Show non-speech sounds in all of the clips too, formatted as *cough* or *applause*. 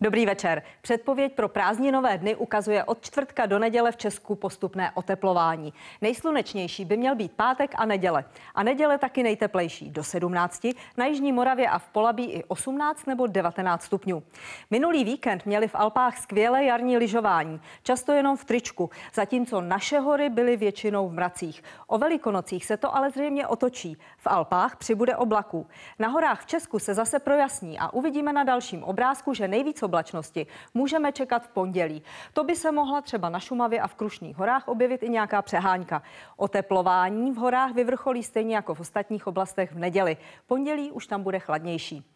Dobrý večer. Předpověď pro prázdninové dny ukazuje od čtvrtka do neděle v Česku postupné oteplování. Nejslunečnější by měl být pátek a neděle. A neděle taky nejteplejší do 17, na Jižní Moravě a v Polabí i 18 nebo 19 stupňů. Minulý víkend měli v Alpách skvělé jarní lyžování, často jenom v tričku, zatímco naše hory byly většinou v mracích. O velikonocích se to ale zřejmě otočí. V Alpách přibude oblaků. Na horách v Česku se zase projasní a uvidíme na dalším obrázku, že nejvíc oblačnosti. Můžeme čekat v pondělí. To by se mohla třeba na Šumavě a v Krušných horách objevit i nějaká přehánka. Oteplování v horách vyvrcholí stejně jako v ostatních oblastech v neděli. Pondělí už tam bude chladnější.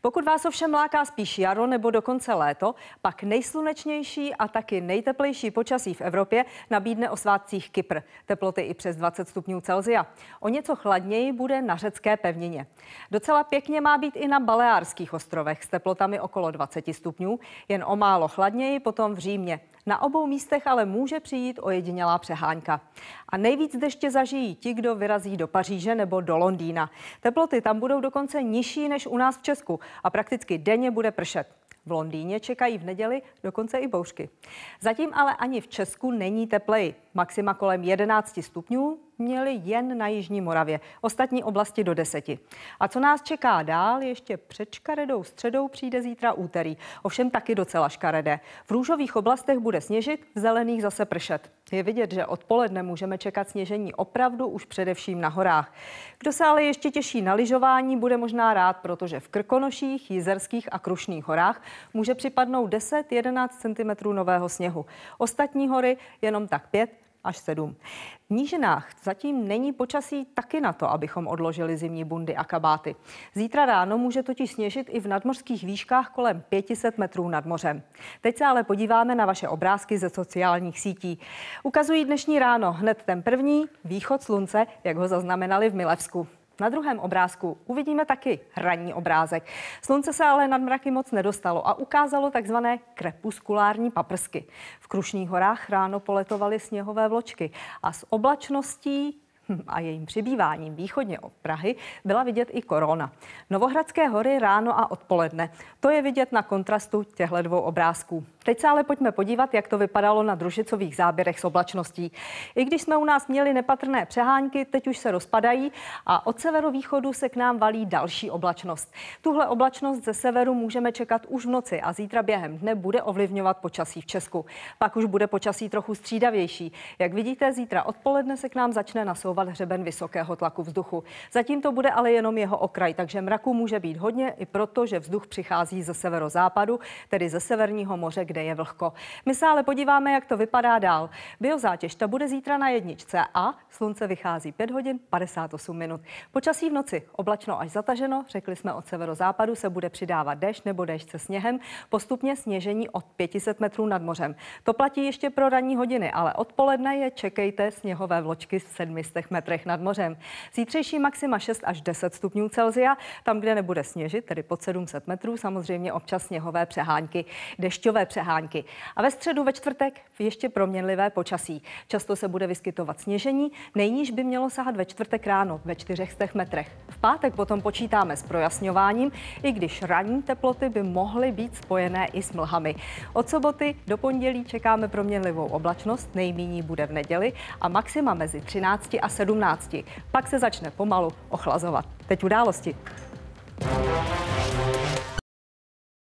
Pokud vás ovšem láká spíš jaro nebo dokonce léto, pak nejslunečnější a taky nejteplejší počasí v Evropě nabídne o svátcích Kypr. Teploty i přes 20 stupňů Celzia. O něco chladněji bude na řecké pevnině. Docela pěkně má být i na Baleárských ostrovech s teplotami okolo 20 stupňů stupňů, jen o málo chladněji potom v Římě. Na obou místech ale může přijít ojedinělá přehánka. A nejvíc deště zažijí ti, kdo vyrazí do Paříže nebo do Londýna. Teploty tam budou dokonce nižší než u nás v Česku a prakticky denně bude pršet. V Londýně čekají v neděli dokonce i bouřky. Zatím ale ani v Česku není tepleji. Maxima kolem 11 stupňů, měli jen na Jižní Moravě, ostatní oblasti do deseti. A co nás čeká dál, ještě před škaredou středou přijde zítra úterý, ovšem taky docela škaredé. V růžových oblastech bude sněžit, v zelených zase pršet. Je vidět, že odpoledne můžeme čekat sněžení opravdu už především na horách. Kdo se ale ještě těší na lyžování, bude možná rád, protože v Krkonoších, Jizerských a Krušných horách může připadnout 10-11 cm nového sněhu. Ostatní hory jenom tak 5 až 7. V nížinách zatím není počasí taky na to, abychom odložili zimní bundy a kabáty. Zítra ráno může totiž sněžit i v nadmořských výškách kolem 500 metrů nad mořem. Teď se ale podíváme na vaše obrázky ze sociálních sítí. Ukazují dnešní ráno hned ten první východ slunce, jak ho zaznamenali v Milevsku. Na druhém obrázku uvidíme taky ranní obrázek. Slunce se ale nad mraky moc nedostalo a ukázalo takzvané krepuskulární paprsky. V Krušných horách ráno poletovaly sněhové vločky a s oblačností *laughs* a jejím přibýváním východně od Prahy byla vidět i korona. Novohradské hory ráno a odpoledne. To je vidět na kontrastu těchto dvou obrázků. Teď se ale pojďme podívat, jak to vypadalo na družicových záběrech s oblačností. I když jsme u nás měli nepatrné přehánky, teď už se rozpadají a od severovýchodu se k nám valí další oblačnost. Tuhle oblačnost ze severu můžeme čekat už v noci a zítra během dne bude ovlivňovat počasí v Česku. Pak už bude počasí trochu střídavější. Jak vidíte, zítra odpoledne se k nám začne nasouvat formovat hřeben vysokého tlaku vzduchu. Zatím to bude ale jenom jeho okraj, takže mraku může být hodně i proto, že vzduch přichází ze severozápadu, tedy ze Severního moře, kde je vlhko. My se ale podíváme, jak to vypadá dál. Biozátěž ta bude zítra na jedničce a slunce vychází 5 hodin 58 minut. Počasí v noci oblačno až zataženo, řekli jsme od severozápadu se bude přidávat déšť nebo déšť se sněhem, postupně sněžení od 500 metrů nad mořem. To platí ještě pro ranní hodiny, ale odpoledne je čekejte sněhové vločky v 700 metrech nad mořem. Zítřejší maxima 6 až 10 stupňů Celzia, tam, kde nebude sněžit, tedy pod 700 metrů, samozřejmě občas sněhové přehánky, dešťové přehánky. A ve středu ve čtvrtek ještě proměnlivé počasí. Často se bude vyskytovat sněžení, nejníž by mělo sahat ve čtvrtek ráno ve 400 metrech. V pátek potom počítáme s projasňováním, i když ranní teploty by mohly být spojené i s mlhami. Od soboty do pondělí čekáme proměnlivou oblačnost, nejméně bude v neděli a maxima mezi 13 a 17. Pak se začne pomalu ochlazovat. Teď události.